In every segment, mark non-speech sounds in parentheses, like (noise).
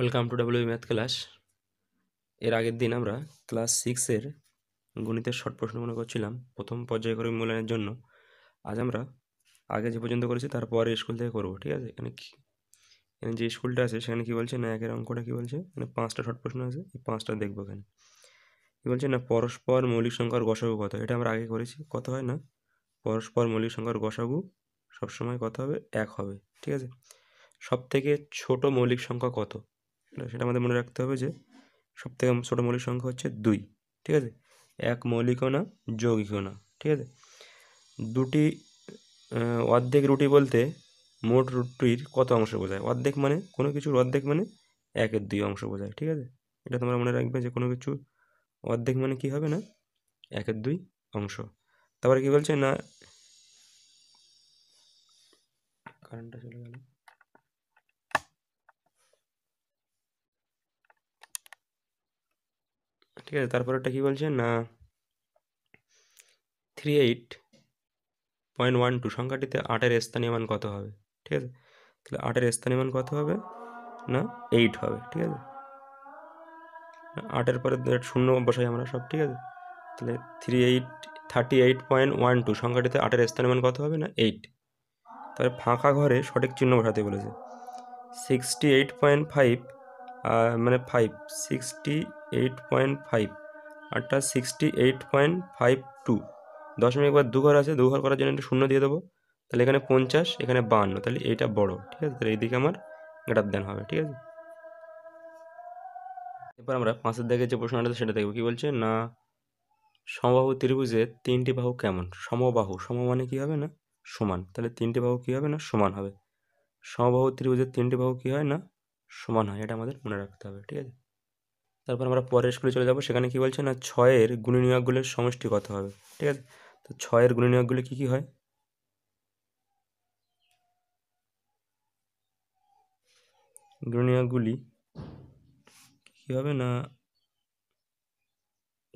welcome to W math class এর আগের দিন আমরা ক্লাস সিক্সের গণিতের শর্ট প্রশ্ন মনে করছিলাম প্রথম পর্যায়ক্রমিক মূল্যায়নের জন্য আজ আমরা আগে যে পর্যন্ত করেছি তারপরে স্কুল থেকে করবো ঠিক আছে এখানে কি এখানে যে স্কুলটা আছে সেখানে কী বলছে না একের অঙ্কটা কী বলছে মানে পাঁচটা শর্ট প্রশ্ন আছে এই পাঁচটা দেখবো এখানে কী বলছে না পরস্পর মৌলিক সংখ্যার গসাগু কত এটা আমরা আগে করেছি কত হয় না পরস্পর মৌলিক সংখ্যার গসাগু সবসময় কত হবে এক হবে ঠিক আছে সব থেকে ছোটো মৌলিক সংখ্যা কত সেটা আমাদের মনে রাখতে হবে যে সব থেকে ছোটো মৌলিক সংখ্যা হচ্ছে দুই ঠিক আছে এক মৌলিকও না যৌগিকও না ঠিক আছে দুটি অর্ধেক রুটি বলতে মোট রুটির কত অংশ বোঝায় অর্ধেক মানে কোনো কিছুর অর্ধেক মানে একের দুই অংশ বোঝায় ঠিক আছে এটা তোমরা মনে রাখবে যে কোনো কিছু অর্ধেক মানে কি হবে না একের দুই অংশ তারপরে কি বলছে না কারেন্টটা চলে গেল ঠিক আছে তারপরেরটা কী বলছে না three eight point one two সংখ্যাটিতে আটের স্থানীয় মান কত হবে ঠিক আছে তাহলে আটের স্থানীয় মান কত হবে না এইট হবে ঠিক আছে আটের পরে শূন্য বসাই আমরা সব ঠিক আছে তাহলে three eight thirty eight point one two সংখ্যাটিতে আটের স্থানীয় মান কত হবে না এইট তাহলে ফাঁকা ঘরে সঠিক চিহ্ন বসাতে বলেছে সিক্সটি এইট পয়েন্ট ফাইভ মানে five sixty eight point five আটটা sixty eight point five two দশমিক বার দুঘর আছে দুঘর করার জন্য একটা শূন্য দিয়ে দেবো তাহলে এখানে পঞ্চাশ এখানে বান্ন তাহলে এইটা বড় ঠিক আছে তাহলে এইদিকে আমার গ্রাপ দেন হবে ঠিক আছে এবার আমরা পাঁচের দিকে যে প্রশ্নটা সেটা দেখবো কী বলছে না সমবাহু ত্রিভুজে তিনটি বাহু কেমন সমবাহু সম মানে কী হবে না সমান তাহলে তিনটি বাহু কী হবে না সমান হবে সমবাহু ত্রিভুজের তিনটি বাহু কী হয় না সমান হয় এটা আমাদের মনে রাখতে হবে ঠিক আছে তারপর আমরা পরের স্কুলে চলে যাব সেখানে কি বলছে না ছয়ের গুণনীয়কগুলোর সমষ্টি কত হবে ঠিক আছে তো ছয়ের গুণনীয়কগুলো কী কী হয় গুণনীয়কগুলি কী হবে না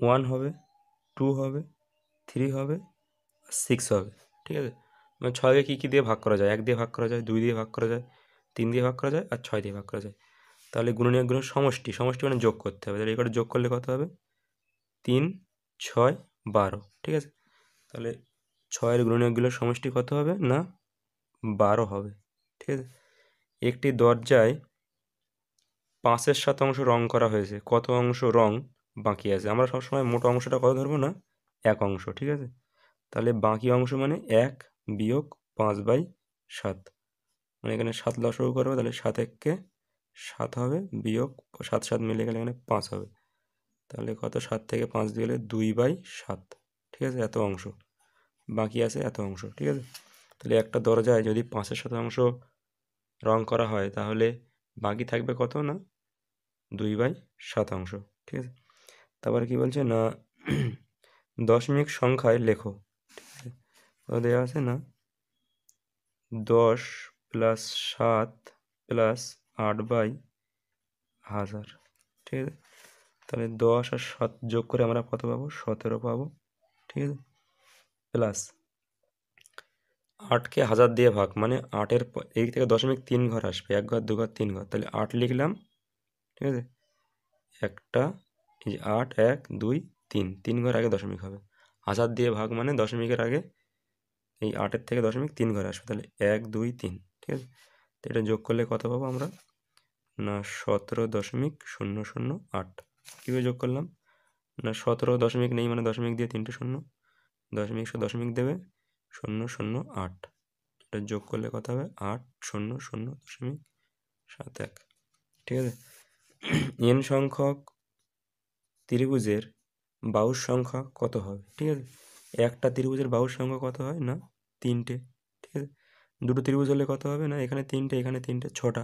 ওয়ান হবে টু হবে থ্রি হবে সিক্স হবে ঠিক আছে মানে ছয়কে কী কী দিয়ে ভাগ করা যায় এক দিয়ে ভাগ করা যায় দুই দিয়ে ভাগ করা যায় তিন দিয়ে ভাগ করা যায় আর ছয় দিয়ে ভাগ করা যায় তাহলে গুণনীয়কগুলো সমষ্টি সমষ্টি মানে যোগ করতে হবে তাহলে এই যোগ করলে কত হবে তিন ছয় বারো ঠিক আছে তাহলে ছয়ের গুণনীয়কগুলোর সমষ্টি কত হবে না বারো হবে ঠিক আছে একটি দরজায় পাঁচের সাত অংশ রং করা হয়েছে কত অংশ রং বাকি আছে আমরা সবসময় মোট অংশটা কত ধরবো না এক অংশ ঠিক আছে তাহলে বাকি অংশ মানে এক বিয়োগ পাঁচ বাই সাত মানে এখানে সাত লসও করবে তাহলে সাত এককে সাত হবে বিয়োগ সাত সাত মিলে গেলে এখানে পাঁচ হবে তাহলে কত সাত থেকে পাঁচ দিয়ে গেলে দুই বাই সাত ঠিক আছে এত অংশ বাকি আছে এত অংশ ঠিক আছে তাহলে একটা দরজায় যদি পাঁচের শতাংশ রং করা হয় তাহলে বাকি থাকবে কত না দুই বাই সাত অংশ ঠিক আছে তারপরে কি বলছে না দশমিক সংখ্যায় লেখো দেওয়া আছে না দশ প্লাস সাত প্লাস আট বাই হাজার ঠিক আছে তাহলে দশ আর সাত যোগ করে আমরা কত পাবো সতেরো পাবো ঠিক আছে প্লাস আটকে হাজার দিয়ে ভাগ মানে আটের এক থেকে দশমিক তিন ঘর আসবে এক ঘর দু ঘর তিন ঘর তাহলে আট লিখলাম ঠিক আছে একটা এই যে আট এক দুই তিন তিন ঘর আগে দশমিক হবে হাজার দিয়ে ভাগ মানে দশমিকের আগে এই আটের থেকে দশমিক তিন ঘর আসবে তাহলে এক দুই তিন ঠিক আছে তো এটা যোগ করলে কত পাবো আমরা না সতেরো দশমিক শূন্য শূন্য আট কীভাবে যোগ করলাম না সতেরো দশমিক নেই মানে দশমিক দিয়ে তিনটে শূন্য দশমিক দশমিক দেবে শূন্য শূন্য আট এটা যোগ করলে কত হবে আট শূন্য শূন্য দশমিক সাত এক ঠিক আছে এন সংখ্যক ত্রিভুজের বাউস সংখ্যা কত হবে ঠিক আছে একটা ত্রিভুজের বাউস সংখ্যা কত হয় না তিনটে ঠিক আছে দুটো ত্রিভুজ হলে কত হবে না এখানে তিনটে এখানে তিনটে ছটা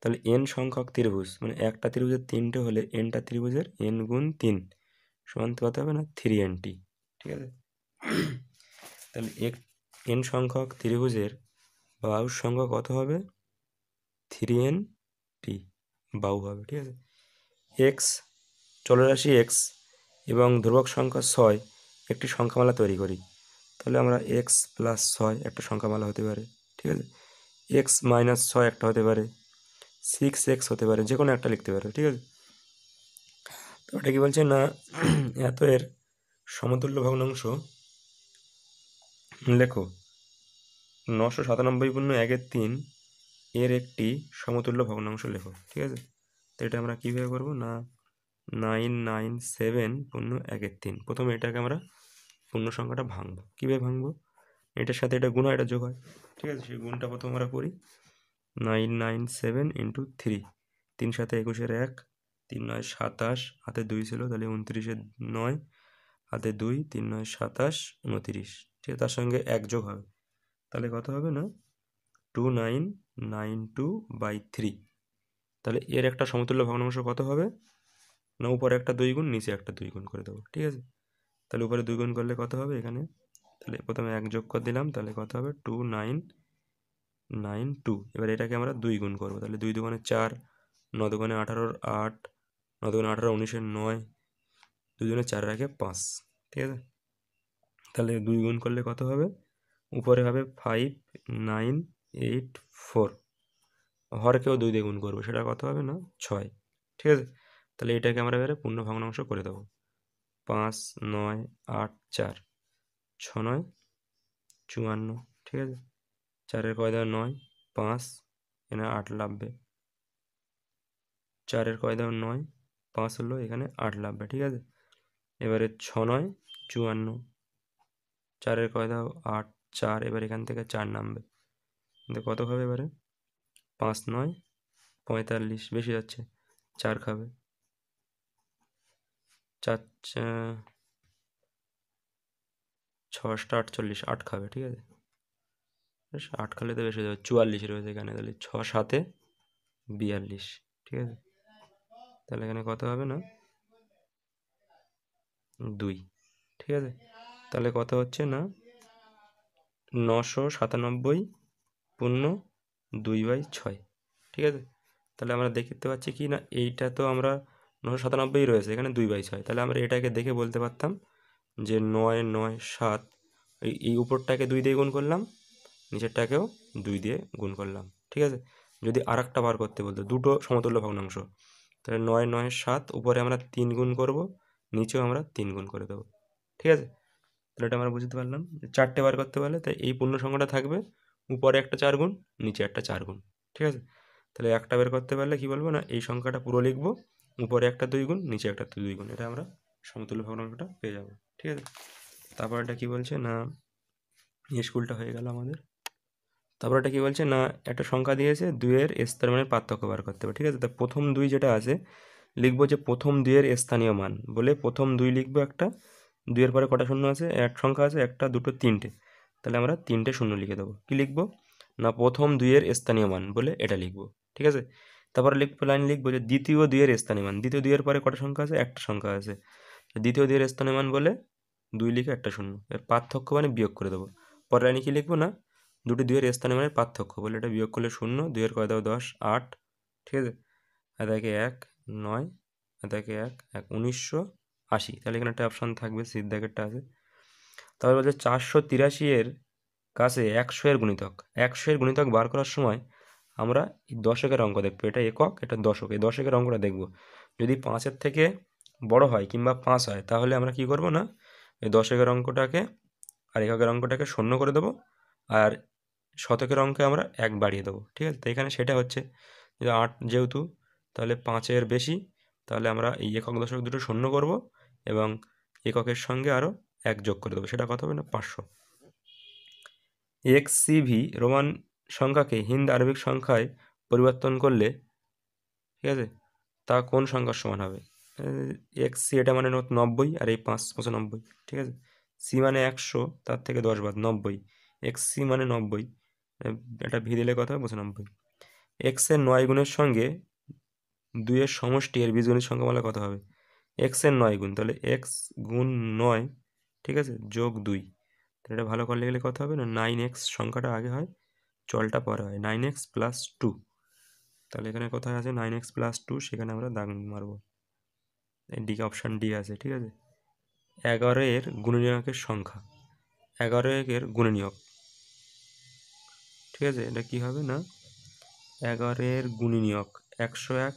তাহলে এন সংখ্যক ত্রিভুজ মানে একটা ত্রিভুজের তিনটে হলে এনটা ত্রিভুজের এন গুণ তিন সমান কত হবে না থ্রি এন টি ঠিক আছে তাহলে এক এন সংখ্যক ত্রিভুজের বাউ সংখ্যা কত হবে থ্রি এন টি বাউ হবে ঠিক আছে এক্স চলরাশি এক্স এবং ধ্রুবক সংখ্যা ছয় একটি সংখ্যামালা তৈরি করি তাহলে আমরা এক্স প্লাস ছয় একটা সংখ্যা মালা হতে পারে ঠিক আছে এক্স মাইনাস ছয় একটা হতে পারে সিক্স এক্স হতে পারে যে কোনো একটা লিখতে পারে ঠিক আছে তো ওটা কি বলছে না (clears throat) এত এর সমতুল্য ভগ্নাংশ লেখো নশো সাতানব্বই পূর্ণ একের তিন এর একটি সমতুল্য ভগ্নাংশ লেখো ঠিক আছে তো এটা আমরা কীভাবে করবো না নাইন নাইন সেভেন পূর্ণ একের তিন প্রথমে এটাকে আমরা পূর্ণ সংখ্যাটা ভাঙবো কীভাবে ভাঙবো এটার সাথে এটা গুণ এটা যোগ হয় ঠিক আছে সেই গুণটা প্রথম আমরা করি nine nine seven into three তিন সাথে একুশের এক তিন নয় সাতাশ হাতে দুই ছিল তাহলে উনত্রিশের নয় হাতে দুই তিন নয় সাতাশ উনত্রিশ ঠিক আছে তার সঙ্গে এক যোগ হবে তাহলে কত হবে না two nine nine two by three তাহলে এর একটা সমতুল্য ভগ্নাংশ কত হবে না উপরে একটা দুই গুণ নিচে একটা দুই গুণ করে দেবো ঠিক আছে তাহলে উপরে দুই গুণ করলে কত হবে এখানে তাহলে প্রথমে এক যোগ করে দিলাম তাহলে কত হবে টু নাইন নাইন টু এবার এটাকে আমরা দুই গুণ করবো তাহলে দুই দুগুণে চার ন দুগুণে আঠারোর আট ন দুগুণে আঠারো উনিশের নয় দুজনে চার রাখে পাঁচ ঠিক আছে তাহলে দুই গুণ করলে কত হবে উপরে হবে ফাইভ নাইন এইট ফোর হরকেও দুই দিয়ে গুণ করবো সেটা কত হবে না ছয় ঠিক আছে তাহলে এটাকে আমরা এবারে পূর্ণ ভগ্নাংশ করে দেবো পাঁচ নয় আট চার ছ নয় চুয়ান্ন ঠিক আছে চারের কয়দা নয় পাঁচ এখানে আট লাগবে চারের কয়দা নয় পাঁচ হলো এখানে আট লাগবে ঠিক আছে এবারে ছ নয় চুয়ান্ন চারের কয়দা আট চার এবার এখান থেকে চার নামবে কিন্তু কত খাবে এবারে পাঁচ নয় পঁয়তাল্লিশ বেশি যাচ্ছে চার খাবে চার ছশটা আটচল্লিশ আট খাবে ঠিক আছে বেশ আট খালে তো বেশি যাবে চুয়াল্লিশ রয়েছে এখানে তাহলে ছ সাতে বিয়াল্লিশ ঠিক আছে তাহলে এখানে কত হবে না দুই ঠিক আছে তাহলে কত হচ্ছে না নশো সাতানব্বই পূর্ণ দুই বাই ছয় ঠিক আছে তাহলে আমরা দেখতে পাচ্ছি কি না এইটা তো আমরা নশো সাতানব্বই রয়েছে এখানে দুই বাই ছয় তাহলে আমরা এটাকে দেখে বলতে পারতাম যে নয় নয় সাত এই উপরটাকে দুই দিয়ে গুণ করলাম নিচেরটাকেও দুই দিয়ে গুণ করলাম ঠিক আছে যদি আর একটা বার করতে বলতো দুটো সমতুল্য ভগ্নাংশ তাহলে নয় নয় সাত উপরে আমরা তিন গুণ করব নিচেও আমরা তিন গুণ করে দেবো ঠিক আছে তাহলে এটা আমরা বুঝতে পারলাম চারটে বার করতে পারলে তাই এই পূর্ণ সংখ্যাটা থাকবে উপরে একটা চার গুণ নিচে একটা চার গুণ ঠিক আছে তাহলে একটা বের করতে পারলে কি বলবো না এই সংখ্যাটা পুরো লিখবো উপরে একটা দুই গুণ নিচে একটা দুই গুণ এটা আমরা সমতুল্য ভগ্নাংশটা পেয়ে যাব ঠিক আছে তারপর এটা কী বলছে না স্কুলটা হয়ে গেল আমাদের তারপর এটা কী বলছে না একটা সংখ্যা দিয়েছে দুইয়ের স্থান মানে পার্থক্য বার করতে হবে ঠিক আছে তা প্রথম দুই যেটা আছে লিখবো যে প্রথম দুইয়ের স্থানীয় মান বলে প্রথম দুই লিখবো একটা দুইয়ের পরে কটা শূন্য আছে এক সংখ্যা আছে একটা দুটো তিনটে তাহলে আমরা তিনটে শূন্য লিখে দেবো কি লিখবো না প্রথম দুইয়ের স্থানীয় মান বলে এটা লিখবো ঠিক আছে তারপরে লিখ লাইন লিখবো যে দ্বিতীয় দুইয়ের স্থানীয় মান দ্বিতীয় দুইয়ের পরে কটা সংখ্যা আছে একটা সংখ্যা আছে দ্বিতীয় দুইয়ের স্থানীয় মান বলে দুই লিখে একটা শূন্য এর পার্থক্য মানে বিয়োগ করে দেবো পরের লাইনে কি লিখবো না দুটি দুইয়ের স্থানীয় মানের পার্থক্য বলে এটা বিয়োগ করলে শূন্য দুইয়ের কয় দেবো দশ আট ঠিক আছে আর এক নয় আর এক এক উনিশশো আশি তাহলে এখানে একটা অপশান থাকবে সিদ্ধাকেরটা আছে তারপর বলছে চারশো তিরাশি এর কাছে একশো এর গুণিতক একশো এর গুণিতক বার করার সময় আমরা এই দশকের অঙ্ক দেখবো এটা একক এটা দশক এই দশকের অঙ্কটা দেখব যদি পাঁচের থেকে বড় হয় কিংবা পাঁচ হয় তাহলে আমরা কি করব না এই দশকের অঙ্কটাকে আর এককের অঙ্কটাকে শূন্য করে দেবো আর শতকের অঙ্কে আমরা এক বাড়িয়ে দেবো ঠিক আছে তো এখানে সেটা হচ্ছে যদি আট যেহেতু তাহলে পাঁচের বেশি তাহলে আমরা এই একক দশক দুটো শূন্য করব এবং এককের সঙ্গে আরও এক যোগ করে দেবো সেটা কত হবে না পাঁচশো এক্স সিভি রোমান সংখ্যাকে হিন্দ আরবিক সংখ্যায় পরিবর্তন করলে ঠিক আছে তা কোন সংখ্যার সমান হবে এক্স সি এটা মানে নব্বই আর এই পাঁচ পঁচানব্বই ঠিক আছে সি মানে একশো তার থেকে দশ বাদ নব্বই এক্স সি মানে নব্বই এটা ভি কথা কত পঁচানব্বই এক্সের নয় গুণের সঙ্গে দুইয়ের সমষ্টি এর বীজগণিত সংখ্যা বলে কথা হবে এক্সের নয় গুণ তাহলে এক্স গুণ নয় ঠিক আছে যোগ দুই এটা ভালো করলে গেলে কথা হবে না নাইন এক্স সংখ্যাটা আগে হয় চলটা পরে হয় নাইন এক্স প্লাস টু তাহলে এখানে কোথায় আছে নাইন এক্স প্লাস টু সেখানে আমরা দাগ মারব ডি অপশান ডি আছে ঠিক আছে এগারো এর গুণনীয়কের সংখ্যা এগারো একের গুণনীয়ক ঠিক আছে এটা কি হবে না এগারো এর গুণনীয়ক একশো এক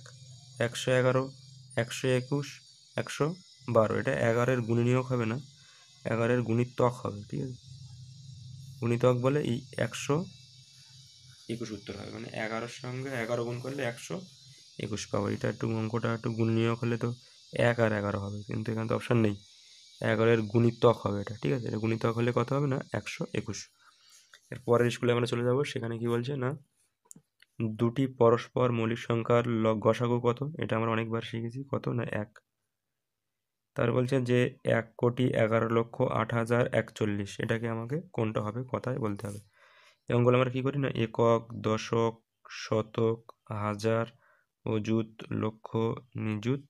একশো এগারো একশো একুশ একশো বারো এটা এগারোর গুণনীয়ক হবে না এগারোর গুণিতক হবে ঠিক আছে গুণিতক বলে এই একশো একুশ উত্তর হবে মানে এগারোর সঙ্গে এগারো গুণ করলে একশো একুশ পাবো এটা একটু অঙ্কটা একটু গুণ নিয়োগ হলে তো এক আর এগারো হবে কিন্তু এখানে তো অপশান নেই এগারোর গুণিতক হবে এটা ঠিক আছে এটা গুণিতক হলে কত হবে না একশো একুশ এর পরের স্কুলে আমরা চলে যাব সেখানে কি বলছে না দুটি পরস্পর মৌলিক সংখ্যার গসাগো কত এটা আমরা অনেকবার শিখেছি কত না এক তার বলছে যে এক কোটি এগারো লক্ষ আট হাজার একচল্লিশ এটাকে আমাকে কোনটা হবে কথায় বলতে হবে এবংগুলো আমরা কী করি না একক দশক শতক হাজার অযুত লক্ষ নিযুত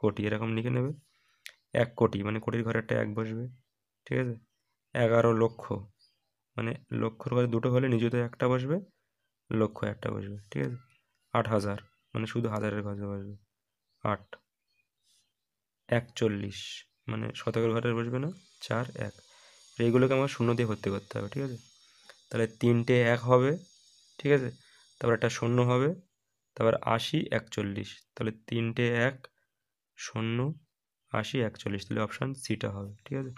কোটি এরকম লিখে নেবে এক কোটি মানে কোটির ঘরে একটা এক বসবে ঠিক আছে এগারো লক্ষ মানে লক্ষর ঘরে দুটো হলে নিযুত একটা বসবে লক্ষ একটা বসবে ঠিক আছে আট হাজার মানে শুধু হাজারের ঘরে বসবে আট একচল্লিশ মানে শতকের ঘরে বসবে না চার এক এইগুলোকে আমার শূন্য দিয়ে ভর্তি করতে হবে ঠিক আছে তাহলে তিনটে এক হবে ঠিক আছে তারপর একটা শূন্য হবে তারপর আশি একচল্লিশ তাহলে তিনটে এক শূন্য আশি একচল্লিশ তাহলে অপশান সিটা হবে ঠিক আছে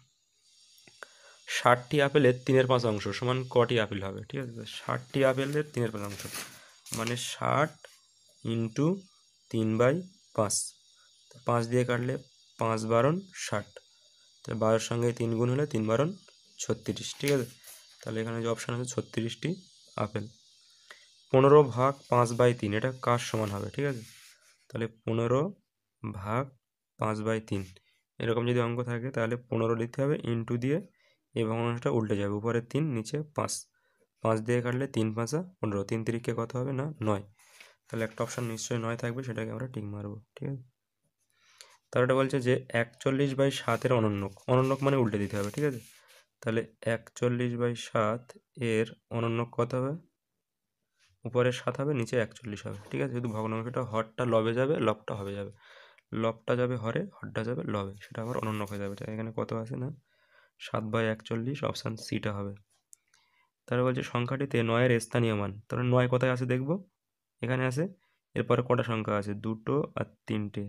ষাটটি আপেলের তিনের পাঁচ অংশ সমান কটি আপেল হবে ঠিক আছে ষাটটি আপেলের তিনের পাঁচ অংশ মানে ষাট ইন্টু তিন বাই পাঁচ পাঁচ দিয়ে কাটলে পাঁচ বারণ ষাট তাহলে বারোর সঙ্গে তিন গুণ হলে তিন বারণ ছত্রিশ ঠিক আছে তাহলে এখানে যে অপশান আছে ছত্রিশটি আপেল পনেরো ভাগ পাঁচ বাই তিন এটা কার সমান হবে ঠিক আছে তাহলে পনেরো ভাগ পাঁচ বাই তিন এরকম যদি অঙ্ক থাকে তাহলে পনেরো লিখতে হবে ইন্টু দিয়ে এই ভগ্নাংশটা উল্টে যাবে উপরে তিন নিচে পাঁচ পাঁচ দিয়ে কাটলে তিন পাঁচা পনেরো তিন তিরিখকে কত হবে না নয় তাহলে একটা অপশান নিশ্চয়ই নয় থাকবে সেটাকে আমরা টিক মারব ঠিক আছে তারপরে বলছে যে একচল্লিশ বাই সাতের অনন্যক অনন্যক মানে উল্টে দিতে হবে ঠিক আছে তাহলে একচল্লিশ বাই সাত এর অনন্য কত হবে উপরে সাত হবে নিচে একচল্লিশ হবে ঠিক আছে যেহেতু ভগ্নাংশটা হরটা লবে যাবে লবটা হবে যাবে লবটা যাবে হরে হরটা যাবে লবে সেটা আবার অনন্য হয়ে যাবে তাই এখানে কত আছে না সাত বাই একচল্লিশ অপশান সিটা হবে তাহলে বলছে সংখ্যাটিতে নয়ের স্থানীয় মান তাহলে নয় কোথায় আছে দেখব এখানে আছে এরপরে কটা সংখ্যা আছে দুটো আর তিনটে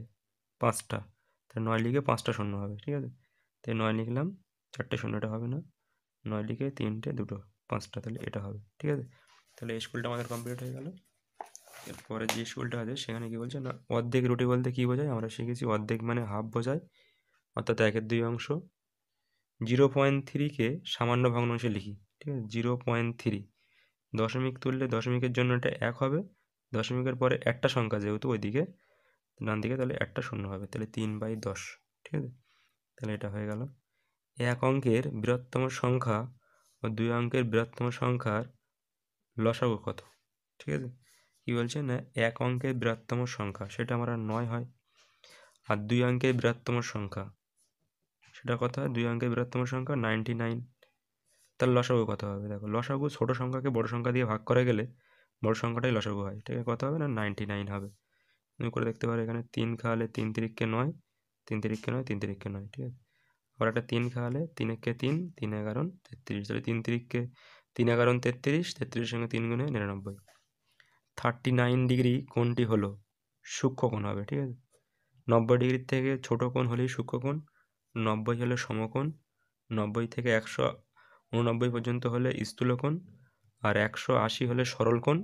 পাঁচটা তাহলে নয় লিখে পাঁচটা শূন্য হবে ঠিক আছে তাই নয় লিখলাম চারটে শূন্যটা হবে না নয় লিখে তিনটে দুটো পাঁচটা তাহলে এটা হবে ঠিক আছে তাহলে এই স্কুলটা আমাদের কমপ্লিট হয়ে গেল এরপরে যে স্কুলটা আছে সেখানে কি বলছে না অর্ধেক রুটি বলতে কী বোঝায় আমরা শিখেছি অর্ধেক মানে হাফ বোঝায় অর্থাৎ একের দুই অংশ জিরো পয়েন্ট থ্রিকে সামান্য ভগ্নাংশে লিখি ঠিক আছে জিরো পয়েন্ট থ্রি দশমিক তুললে দশমিকের জন্য এটা এক হবে দশমিকের পরে একটা সংখ্যা যেহেতু ওইদিকে ডান দিকে তাহলে একটা শূন্য হবে তাহলে তিন বাই দশ ঠিক আছে তাহলে এটা হয়ে গেল এক অঙ্কের বৃহত্তম সংখ্যা ও দুই অঙ্কের বৃহত্তম সংখ্যার লসাগু কত ঠিক আছে কী বলছে না এক অঙ্কের বৃহত্তম সংখ্যা সেটা আমরা নয় হয় আর দুই অঙ্কের বৃহত্তম সংখ্যা সেটা কত হয় দুই অঙ্কের বৃহত্তম সংখ্যা নাইনটি নাইন তার লসাগু কত হবে দেখো লসাগু ছোটো সংখ্যাকে বড় সংখ্যা দিয়ে ভাগ করা গেলে বড় সংখ্যাটাই লসাগু হয় ঠিক আছে কত হবে না নাইনটি নাইন হবে তুমি করে দেখতে পারো এখানে তিন খাওয়ালে তিন তিরিককে নয় তিন তিরিককে নয় তিন তিরিককে নয় ঠিক আছে আবার একটা তিন খাওয়ালে তিন একে তিন তিন এগারো তেত্রিশ তাহলে তিন তিরিককে তিন এগারো তেত্রিশ তেত্রিশের সঙ্গে তিন গুণে নিরানব্বই থার্টি নাইন ডিগ্রি কোণটি হলো সূক্ষ্মকোণ হবে ঠিক আছে নব্বই ডিগ্রির থেকে ছোটো কোণ হলেই সূক্ষ্মকোণ নব্বই হলে সমকোণ নব্বই থেকে একশো উননব্বই পর্যন্ত হলে স্থূলকোণ আর একশো আশি হলে সরলকোণ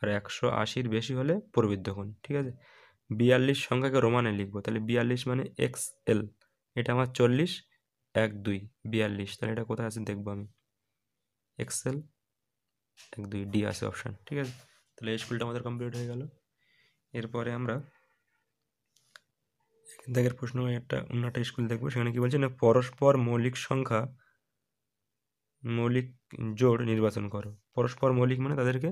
আর একশো আশির বেশি হলে প্রবৃদ্ধ কোণ ঠিক আছে বিয়াল্লিশ সংখ্যাকে রোমানে লিখবো তাহলে বিয়াল্লিশ মানে এক্স এল এটা আমার চল্লিশ এক দুই বিয়াল্লিশ তাহলে এটা কোথায় আছে দেখবো আমি এক্সেল এক দুই ডি আছে অপশান ঠিক আছে তাহলে এই স্কুলটা আমাদের কমপ্লিট হয়ে গেল এরপরে আমরা এখান থেকে প্রশ্ন একটা অন্য একটা স্কুল দেখবো সেখানে কী বলছে না পরস্পর মৌলিক সংখ্যা মৌলিক জোড় নির্বাচন করো পরস্পর মৌলিক মানে তাদেরকে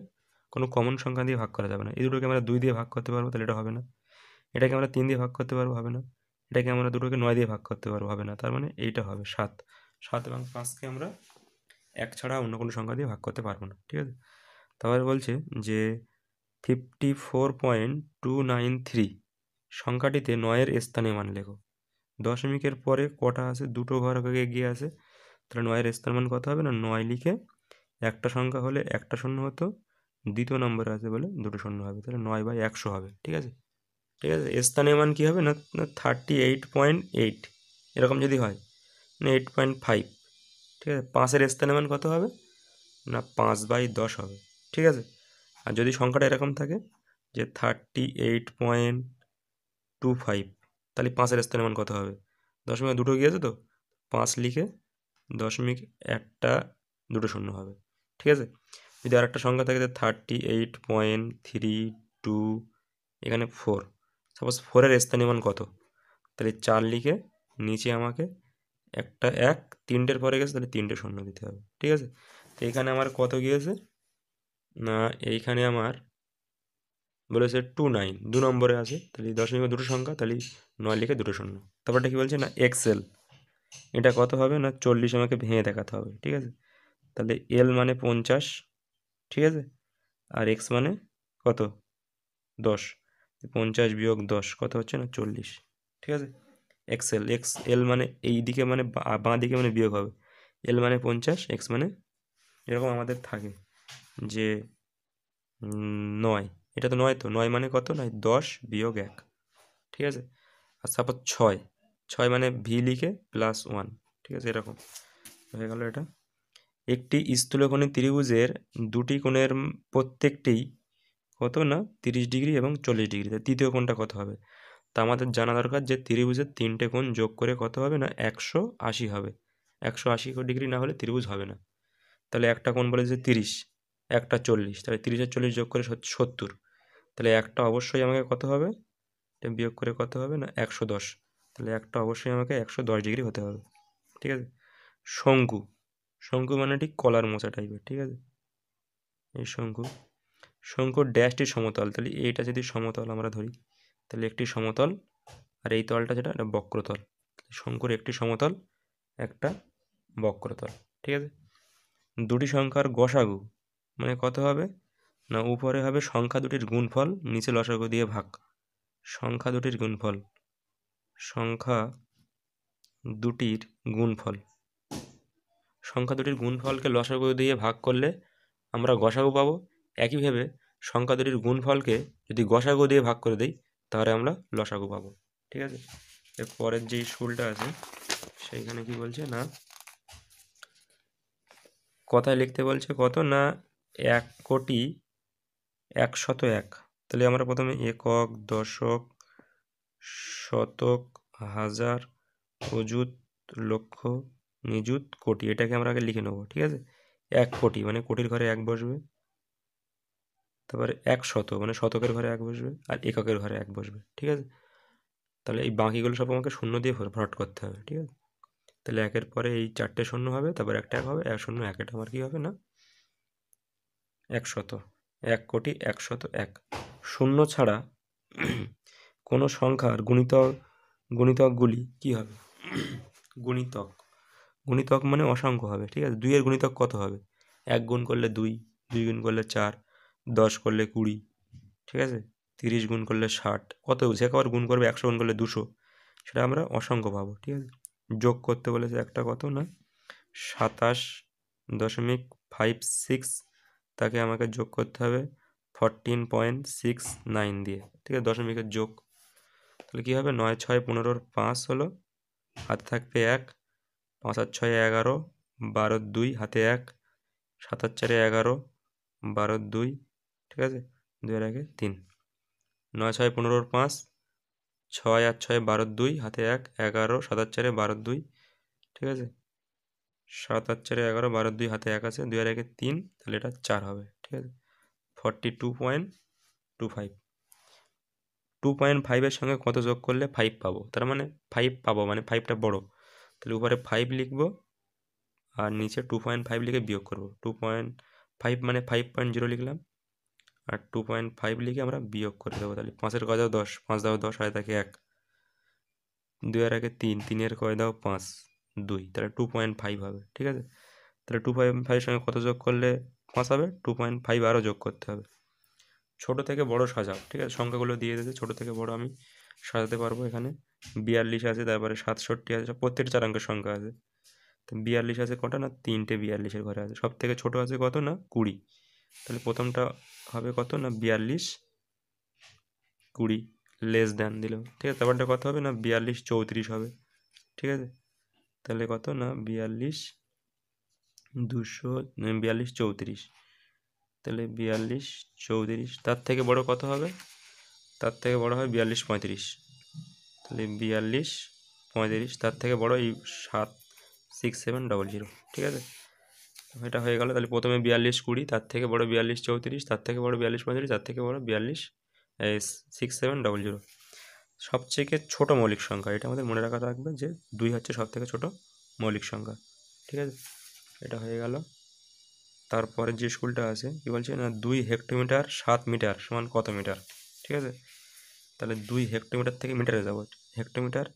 কোনো কমন সংখ্যা দিয়ে ভাগ করা যাবে না এই দুটোকে আমরা দুই দিয়ে ভাগ করতে পারবো তাহলে এটা হবে না এটাকে আমরা তিন দিয়ে ভাগ করতে পারবো হবে না এটাকে আমরা দুটোকে নয় দিয়ে ভাগ করতে পারবো হবে না তার মানে এইটা হবে সাত সাত এবং পাঁচকে আমরা এক ছাড়া অন্য কোনো সংখ্যা দিয়ে ভাগ করতে পারবো না ঠিক আছে তারপরে বলছে যে fifty four point two nine three সংখ্যাটিতে নয়ের স্থানে মান লেখো দশমিকের পরে কটা আছে দুটো ঘর আগে এগিয়ে আছে তাহলে নয়ের স্থান মান কত হবে না নয় লিখে একটা সংখ্যা হলে একটা শূন্য হতো দ্বিতীয় নম্বরে আছে বলে দুটো শূন্য হবে তাহলে নয় বাই একশো হবে ঠিক আছে ঠিক আছে স্থানীয় মান কী হবে না থার্টি এইট পয়েন্ট এইট এরকম যদি হয় না এইট পয়েন্ট ফাইভ ঠিক আছে পাঁচের স্থানীয় মান কত হবে না পাঁচ বাই দশ হবে ঠিক আছে আর যদি সংখ্যাটা এরকম থাকে যে thirty eight point two five তাহলে পাঁচের স্থানীয় মান কত হবে দশমিক দুটো গিয়েছে তো পাঁচ লিখে দশমিক একটা দুটো শূন্য হবে ঠিক আছে যদি আরেকটা সংখ্যা থাকে যে thirty eight point three two এখানে ফোর সাপোজ ফোরের স্থানীয় মান কত তাহলে চার লিখে নিচে আমাকে একটা এক তিনটের পরে গেছে তাহলে তিনটে শূন্য দিতে হবে ঠিক আছে তো এখানে আমার কত গিয়েছে না এইখানে আমার বলেছে টু নাইন দু নম্বরে আছে তাহলে দশমিক দুটো সংখ্যা তাহলে নয় লিখে দুটো শূন্য তারপরটা কি বলছে না এক্সেল এটা কত হবে না চল্লিশ আমাকে ভেঙে দেখাতে হবে ঠিক আছে তাহলে এল মানে পঞ্চাশ ঠিক আছে আর এক্স মানে কত দশ পঞ্চাশ বিয়োগ দশ কত হচ্ছে না চল্লিশ ঠিক আছে এক্স এল এক্স এল মানে এই দিকে মানে বাঁ দিকে মানে বিয়োগ হবে এল মানে পঞ্চাশ এক্স মানে এরকম আমাদের থাকে যে নয় এটা তো নয় তো নয় মানে কত নয় দশ বিয়োগ এক ঠিক আছে আর সাপোজ ছয় ছয় মানে ভি লিখে প্লাস ওয়ান ঠিক আছে এরকম হয়ে গেল এটা একটি স্থূলকোণে ত্রিভুজের দুটি কোণের প্রত্যেকটি কত না তিরিশ ডিগ্রি এবং চল্লিশ ডিগ্রি তাই তৃতীয় কোণটা কত হবে তা আমাদের জানা দরকার যে ত্রিভুজের তিনটে কোণ যোগ করে কত হবে না একশো আশি হবে একশো আশি ডিগ্রি না হলে ত্রিভুজ হবে না তাহলে একটা কোণ বলে যে তিরিশ একটা চল্লিশ তাহলে তিরিশ আর চল্লিশ যোগ করে সত্তর তাহলে একটা অবশ্যই আমাকে কত হবে এটা বিয়োগ করে কত হবে না একশো দশ তাহলে একটা অবশ্যই আমাকে একশো দশ ডিগ্রি হতে হবে ঠিক আছে শঙ্কু শঙ্কু মানে ঠিক কলার মোচা টাইপের ঠিক আছে এই শঙ্কু শঙ্কর ড্যাশটি সমতল তাহলে এইটা যদি সমতল আমরা ধরি তাহলে একটি সমতল আর এই তলটা যেটা বক্রতল শঙ্কর একটি সমতল একটা বক্রতল ঠিক আছে দুটি সংখ্যার গসাগু মানে কত হবে না উপরে হবে সংখ্যা দুটির গুণফল নিচে লসাগু দিয়ে ভাগ সংখ্যা দুটির গুণফল সংখ্যা দুটির গুণফল সংখ্যা দুটির গুণফলকে লসাগু দিয়ে ভাগ করলে আমরা গসাগু পাবো একইভাবে সংখ্যা দুটির গুণফলকে যদি গসাগো দিয়ে ভাগ করে দিই তাহলে আমরা লসাগু পাবো ঠিক আছে এর পরের যে স্কুলটা আছে সেইখানে কি বলছে না কথায় লিখতে বলছে কত না এক কোটি একশত এক তাহলে আমরা প্রথমে একক দশক শতক হাজার অযুত লক্ষ নিযুত কোটি এটাকে আমরা আগে লিখে নেবো ঠিক আছে এক কোটি মানে কোটির ঘরে এক বসবে তারপরে এক শত মানে শতকের ঘরে এক বসবে আর এককের ঘরে এক বসবে ঠিক আছে তাহলে এই বাকিগুলো সব আমাকে শূন্য দিয়ে ভরট করতে হবে ঠিক আছে তাহলে একের পরে এই চারটে শূন্য হবে তারপর একটা এক হবে এক শূন্য এক এটা আমার কী হবে না এক শত এক কোটি এক শত এক শূন্য ছাড়া কোনো সংখ্যার গুণিতক গুণিতকগুলি কি হবে গুণিতক গুণিতক মানে অসংখ্য হবে ঠিক আছে দুইয়ের গুণিতক কত হবে এক গুণ করলে দুই দুই গুণ করলে চার দশ করলে কুড়ি ঠিক আছে তিরিশ গুণ করলে ষাট কত যে আবার গুণ করবে একশো গুণ করলে দুশো সেটা আমরা অসংখ্য পাবো ঠিক আছে যোগ করতে বলেছে একটা কত না সাতাশ দশমিক ফাইভ সিক্স তাকে আমাকে যোগ করতে হবে ফরটিন পয়েন্ট সিক্স নাইন দিয়ে ঠিক আছে দশমিকের যোগ তাহলে কী হবে নয় ছয় পনেরোর পাঁচ হলো হাতে থাকবে এক পাঁচ আর ছয় এগারো বারো দুই হাতে এক সাত আর চারে এগারো বারো দুই ঠিক আছে দু আর একে তিন নয় ছয় পনেরোর পাঁচ ছয় আট ছয় বারো দুই হাতে এক এগারো সাত আট চারে বারো দুই ঠিক আছে সাত আট চারে এগারো বারো দুই হাতে এক আছে দুই আর একে তিন তাহলে এটা চার হবে ঠিক আছে forty two point two five two point ফাইভের সঙ্গে কত যোগ করলে ফাইভ পাবো তার মানে ফাইভ পাবো মানে ফাইভটা বড় তাহলে উপরে ফাইভ লিখবো আর নিচে টু পয়েন্ট ফাইভ লিখে বিয়োগ করবো টু পয়েন্ট ফাইভ মানে ফাইভ পয়েন্ট জিরো লিখলাম আর টু পয়েন্ট ফাইভ লিখে আমরা বিয়োগ করে দেবো তাহলে পাঁচের কয় দাও দশ পাঁচ দাও দশ হয় থাকে এক দুই আর আগে তিন তিনের কয় দাও পাঁচ দুই তাহলে টু পয়েন্ট ফাইভ হবে ঠিক আছে তাহলে টু পয়েন্ট ফাইভের সঙ্গে কত যোগ করলে পাঁচ হবে টু পয়েন্ট ফাইভ আরও যোগ করতে হবে ছোটো থেকে বড় সাজাও ঠিক আছে সংখ্যাগুলো দিয়ে দিয়েছে ছোটো থেকে বড় আমি সাজাতে পারবো এখানে বিয়াল্লিশ আছে তারপরে সাতষট্টি আছে প্রত্যেকটা চার অঙ্কের সংখ্যা আছে তো বিয়াল্লিশ আছে কটা না তিনটে বিয়াল্লিশের ঘরে আছে সব থেকে ছোটো আছে কত না কুড়ি তাহলে প্রথমটা হবে কত না বিয়াল্লিশ কুড়ি লেস দেন দিলেও ঠিক আছে তারপরটা কত হবে না বিয়াল্লিশ চৌত্রিশ হবে ঠিক আছে তাহলে কত না বিয়াল্লিশ দুশো বিয়াল্লিশ চৌত্রিশ তাহলে বিয়াল্লিশ চৌত্রিশ তার থেকে বড় কত হবে তার থেকে বড় হয় বিয়াল্লিশ পঁয়ত্রিশ তাহলে বিয়াল্লিশ পঁয়ত্রিশ তার থেকে বড় এই সাত সিক্স সেভেন ডবল জিরো ঠিক আছে এটা হয়ে গেল তাহলে প্রথমে বিয়াল্লিশ কুড়ি তার থেকে বড় বিয়াল্লিশ চৌত্রিশ তার থেকে বড় বিয়াল্লিশ পঁয়ত্রিশ তার থেকে বড় বিয়াল্লিশ সিক্স সেভেন ডবল জিরো সবথেকে ছোটো মৌলিক সংখ্যা এটা আমাদের মনে রাখা থাকবে যে দুই হচ্ছে সব থেকে ছোটো মৌলিক সংখ্যা ঠিক আছে এটা হয়ে গেল তারপরে যে স্কুলটা আছে কী বলছে না দুই হেক্টোমিটার সাত মিটার সমান কত মিটার ঠিক আছে তাহলে দুই হেক্টোমিটার থেকে মিটারে যাবো হেক্টোমিটার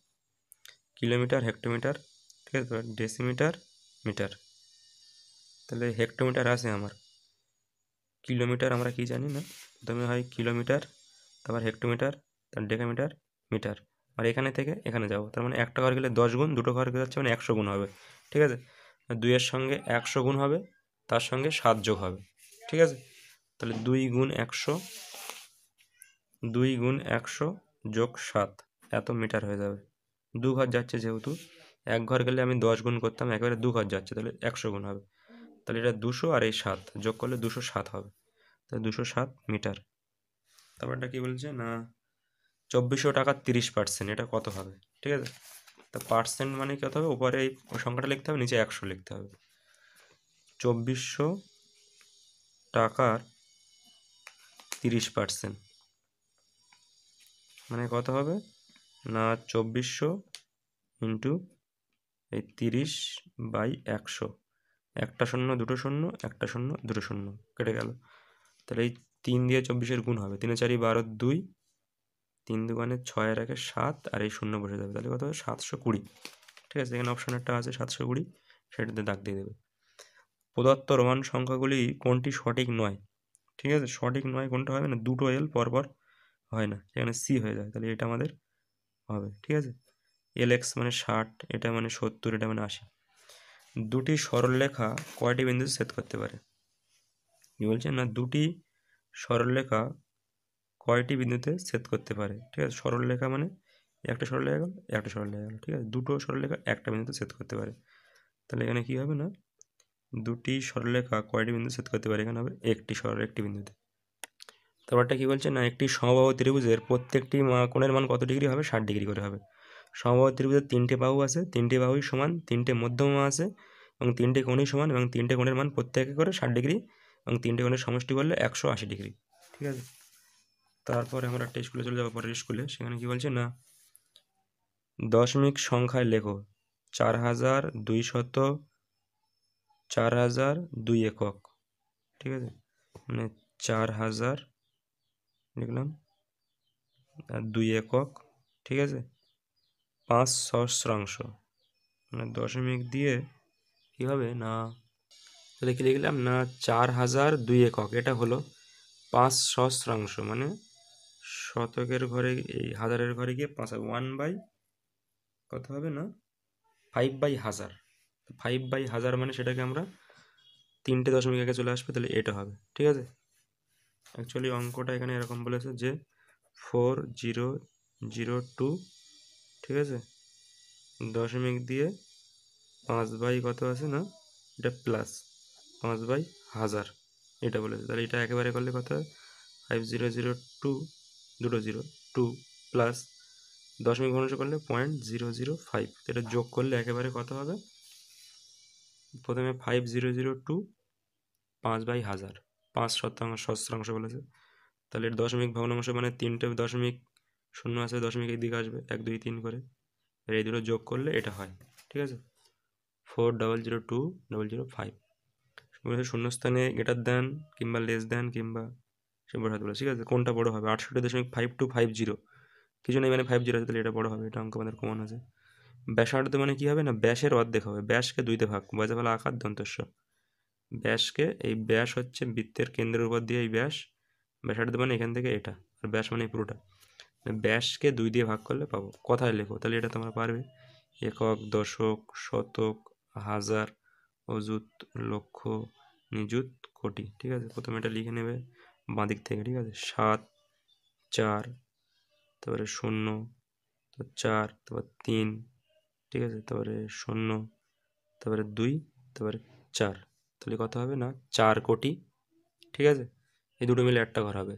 কিলোমিটার হেক্টোমিটার ঠিক আছে ডেসিমিটার মিটার তাহলে হেক্টোমিটার আছে আমার কিলোমিটার আমরা কি জানি না প্রথমে হয় কিলোমিটার তারপর হেক্টোমিটার তারপর ডেকামিটার মিটার আর এখানে থেকে এখানে যাব তার মানে একটা ঘর গেলে দশ গুণ দুটো ঘর গেলে যাচ্ছে মানে একশো গুণ হবে ঠিক আছে দুইয়ের সঙ্গে একশো গুণ হবে তার সঙ্গে সাত যোগ হবে ঠিক আছে তাহলে দুই গুণ একশো দুই গুণ একশো যোগ সাত এত মিটার হয়ে যাবে দু ঘর যাচ্ছে যেহেতু এক ঘর গেলে আমি দশ গুণ করতাম একেবারে দু ঘর যাচ্ছে তাহলে একশো গুণ হবে তাহলে এটা দুশো আর এই সাত যোগ করলে দুশো সাত হবে তাহলে দুশো সাত মিটার তারপর এটা কী বলছে না চব্বিশশো টাকার তিরিশ পার্সেন্ট এটা কত হবে ঠিক আছে তা পার্সেন্ট মানে কত হবে উপরে এই সংখ্যাটা লিখতে হবে নিচে একশো লিখতে হবে চব্বিশশো টাকার তিরিশ পার্সেন্ট মানে কত হবে না চব্বিশশো ইন্টু এই তিরিশ বাই একশো একটা শূন্য দুটো শূন্য একটা শূন্য দুটো শূন্য কেটে গেল তাহলে এই তিন দিয়ে চব্বিশের গুণ হবে তিনে চারি বারো দুই তিন দুগুণে ছয় আর সাত আর এই শূন্য বসে যাবে তাহলে কত হবে সাতশো কুড়ি ঠিক আছে এখানে অপশান একটা আছে সাতশো কুড়ি সেটাতে দাগ দিয়ে দেবে প্রদত্ত রোমান সংখ্যাগুলি কোনটি সঠিক নয় ঠিক আছে সঠিক নয় কোনটা হবে না দুটো এল পরপর হয় না সেখানে সি হয়ে যায় তাহলে এটা আমাদের হবে ঠিক আছে এল এক্স মানে ষাট এটা মানে সত্তর এটা মানে আশি দুটি সরলরেখা কয়টি বিন্দুতে ছেদ করতে পারে কী বলছে না দুটি সরলরেখা কয়টি বিন্দুতে ছেদ করতে পারে ঠিক আছে সরলরেখা মানে একটা সরলরেখা গেল একটা সরলরেখা গেল ঠিক আছে দুটো সরলরেখা একটা বিন্দুতে ছেদ করতে পারে তাহলে এখানে কী হবে না দুটি সরলরেখা কয়টি বিন্দুতে ছেদ করতে পারে এখানে হবে একটি সরল একটি বিন্দুতে তারপরটা কী বলছে না একটি সমবাহ ত্রিভুজের প্রত্যেকটি কোণের মান কত ডিগ্রি হবে ষাট ডিগ্রি করে হবে সমবায় ত্রিভুজের তিনটে বাহু আছে তিনটে বাহুই সমান তিনটে মধ্যমা আছে এবং তিনটে কোণই সমান এবং তিনটে কোণের মান প্রত্যেকে করে ষাট ডিগ্রি এবং তিনটে কোণের সমষ্টি করলে একশো আশি ডিগ্রি ঠিক আছে তারপরে আমরা একটা স্কুলে চলে যাবো পরের স্কুলে সেখানে কি বলছে না দশমিক সংখ্যায় লেখো চার হাজার দুই শত চার হাজার দুই একক ঠিক আছে মানে চার হাজার লিখলাম আর দুই একক ঠিক আছে পাঁচ সহস্রাংশ মানে দশমিক দিয়ে কী হবে না তাহলে কি লিখলাম না চার হাজার দুই একক এটা হলো পাঁচ সহস্রাংশ মানে শতকের ঘরে এই হাজারের ঘরে গিয়ে পাঁচ ওয়ান বাই কত হবে না ফাইভ বাই হাজার ফাইভ বাই হাজার মানে সেটাকে আমরা তিনটে দশমিক আগে চলে আসবে তাহলে এটা হবে ঠিক আছে অ্যাকচুয়ালি অঙ্কটা এখানে এরকম বলেছে যে ফোর জিরো জিরো টু ঠিক আছে দশমিক দিয়ে পাঁচ বাই কত আছে না এটা প্লাস পাঁচ বাই হাজার এটা বলেছে তাহলে এটা একেবারে করলে কত হয় ফাইভ জিরো জিরো টু দুটো জিরো টু প্লাস দশমিক ভগ্নাংশ করলে পয়েন্ট জিরো জিরো ফাইভ এটা যোগ করলে একেবারে কত হবে প্রথমে ফাইভ জিরো জিরো টু পাঁচ বাই হাজার পাঁচ শতাংশ সহস্রাংশ বলেছে তাহলে দশমিক ভগ্নাংশ মানে তিনটে দশমিক শূন্য আসবে দশমিকের দিকে আসবে এক দুই তিন করে এবার এই দুটো যোগ করলে এটা হয় ঠিক আছে four double zero two double zero five শূন্যস্থানে গ্রেটার দেন কিংবা লেস দেন কিংবা সে বড় বসাতে ঠিক আছে কোনটা বড় হবে আটষট্টি দশমিক ফাইভ টু ফাইভ জিরো কিছু নেই মানে ফাইভ জিরো আছে তাহলে এটা বড় হবে এটা অঙ্ক আমাদের কমন আছে ব্যাসার্ধ মানে কী হবে না ব্যাসের অর্ধেক হবে ব্যাসকে দুইতে ভাগ বাজা ভালো আকার দন্তস্ব ব্যাসকে এই ব্যাস হচ্ছে বৃত্তের কেন্দ্রের উপর দিয়ে এই ব্যাস ব্যাসার্ধ মানে এখান থেকে এটা আর ব্যাস মানে পুরোটা ব্যাসকে দুই দিয়ে ভাগ করলে পাবো কথায় লেখো তাহলে এটা তোমরা পারবে একক দশক শতক হাজার অযুত লক্ষ নিযুত কোটি ঠিক আছে প্রথমে এটা লিখে নেবে বাঁ দিক থেকে ঠিক আছে সাত চার তারপরে শূন্য চার তারপর তিন ঠিক আছে তারপরে শূন্য তারপরে দুই তারপরে চার তাহলে কথা হবে না চার কোটি ঠিক আছে এই দুটো মিলে একটা ঘর হবে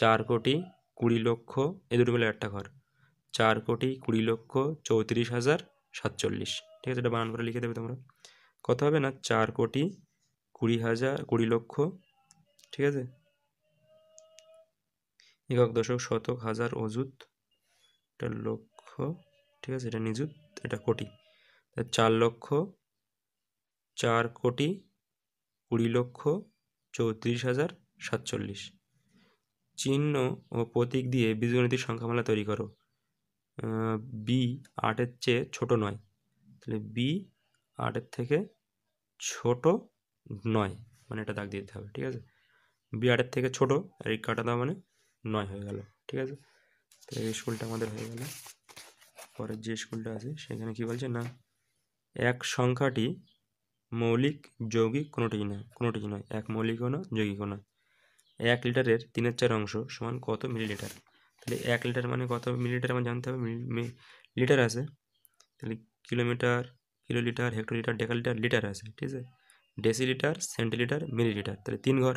চার কোটি কুড়ি লক্ষ এ দুটো মিলে একটা ঘর চার কোটি কুড়ি লক্ষ চৌত্রিশ হাজার সাতচল্লিশ ঠিক আছে এটা বানান করে লিখে দেবে তোমরা কত হবে না চার কোটি কুড়ি হাজার কুড়ি লক্ষ ঠিক আছে একক দশক শতক হাজার অজুত এটা লক্ষ ঠিক আছে এটা নিযুত এটা কোটি চার লক্ষ চার কোটি কুড়ি লক্ষ চৌত্রিশ হাজার সাতচল্লিশ চিহ্ন ও প্রতীক দিয়ে বীজগণিতিক সংখ্যামালা তৈরি করো বি আটের চেয়ে ছোট নয় তাহলে বি আটের থেকে ছোট নয় মানে এটা দাগ দিয়ে দিতে হবে ঠিক আছে বি আটের থেকে ছোট আর এই কাটা দেওয়া মানে নয় হয়ে গেল ঠিক আছে তো এই স্কুলটা আমাদের হয়ে গেল পরের যে স্কুলটা আছে সেখানে কি বলছে না এক সংখ্যাটি মৌলিক যৌগিক কোনোটি নয় কোনোটি নয় এক মৌলিকও না যৌগিকও নয় এক লিটারের তিনের চার অংশ সমান কত মিলিলিটার তাহলে এক লিটার মানে কত মিলিলিটার আমার জানতে হবে লিটার আছে তাহলে kilometre kilolitre hectolitre decalitre litre আছে ঠিক আছে ডেসিলিটার সেন্টিলিটার মিলিলিটার তাহলে তিন ঘর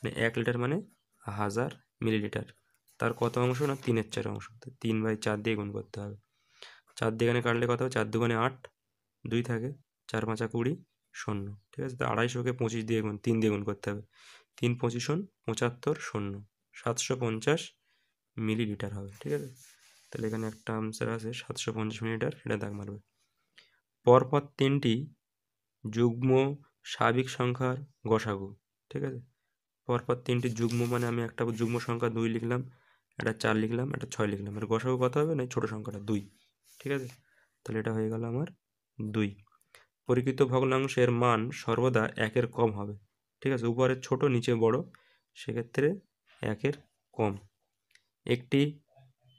মানে এক লিটার মানে হাজার মিলিলিটার তার কত অংশ না তিনের চার অংশ তো তিন বাই চার দিয়ে গুণ করতে হবে চার দিগানে কাটলে কত চার দুগানে আট দুই থাকে চার পাঁচা কুড়ি শূন্য ঠিক আছে তো আড়াইশোকে পঁচিশ দিয়ে গুণ তিন দিয়ে গুণ করতে হবে তিন পঁচিশন পঁচাত্তর শূন্য সাতশো পঞ্চাশ মিলিলিটার হবে ঠিক আছে তাহলে এখানে একটা আনসার আছে সাতশো পঞ্চাশ মিলিলিটার এটা দাগ মারবে পরপর তিনটি যুগ্ম সাবিক সংখ্যার গসাগু ঠিক আছে পরপর তিনটি যুগ্ম মানে আমি একটা যুগ্ম সংখ্যা দুই লিখলাম একটা চার লিখলাম একটা ছয় লিখলাম আর গসাগু কত হবে না ছোটো সংখ্যাটা দুই ঠিক আছে তাহলে এটা হয়ে গেল আমার দুই পরিকৃত ভগ্নাংশের মান সর্বদা একের কম হবে ঠিক আছে উপরের ছোট নিচে বড় সেক্ষেত্রে একের কম একটি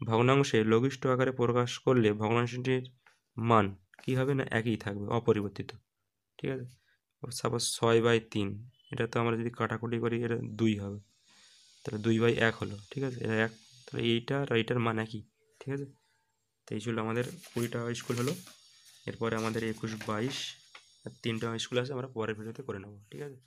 ভগ্নাংশে লঘিষ্ট আকারে প্রকাশ করলে ভগ্নাংশটির মান কি হবে না একই থাকবে অপরিবর্তিত ঠিক আছে সাপোজ ছয় বাই তিন এটা তো আমরা যদি কাটাকুটি করি এটা দুই হবে তাহলে দুই বাই এক হলো ঠিক আছে এটা এক তাহলে এইটা আর এইটার মান একই ঠিক আছে তো এই ছিল আমাদের কুড়িটা স্কুল হলো এরপরে আমাদের একুশ বাইশ আর তিনটা স্কুল আছে আমরা পরের ভিডিওতে করে নেবো ঠিক আছে